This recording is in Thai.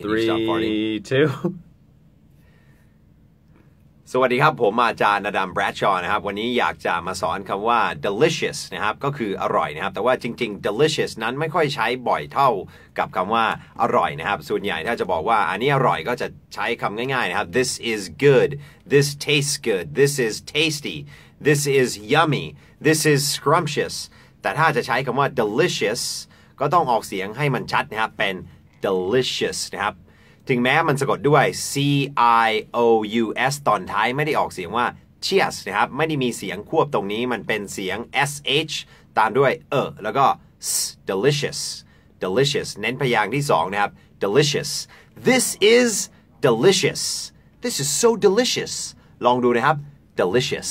three t w o สวัสดีครับ ผมอาจารย์นดามแบรดชอนะครับวันนี้อยากจะมาสอนคำว่า delicious นะครับก็คืออร่อยนะครับแต่ว่าจริงๆ delicious นั้นไม่ค่อยใช้บ่อยเท่ากับคำว่าอร่อยนะครับ ส่วนใหญ่ถ้าจะบอกว่าอันนี้อร่อยก็จะใช้คำง่ายๆนะครับ this is good this tastes good this is tasty this is yummy this is scrumptious แต่ถ้าจะใช้คำว่า delicious ก็ต้องออกเสียงให้มันชัดนะครับเป็น delicious นะครับถึงแม้มันสะกดด้วย c i o u s ตอนท้ายไม่ได้ออกเสียงว่า cheers นะครับไม่ได้มีเสียงควบตรงนี้มันเป็นเสียง sh ตามด้วย เออแล้วก็ delicious delicious เน้นพยางค์ที่สองนะครับ delicious this is delicious this is so delicious ลองดูนะครับ delicious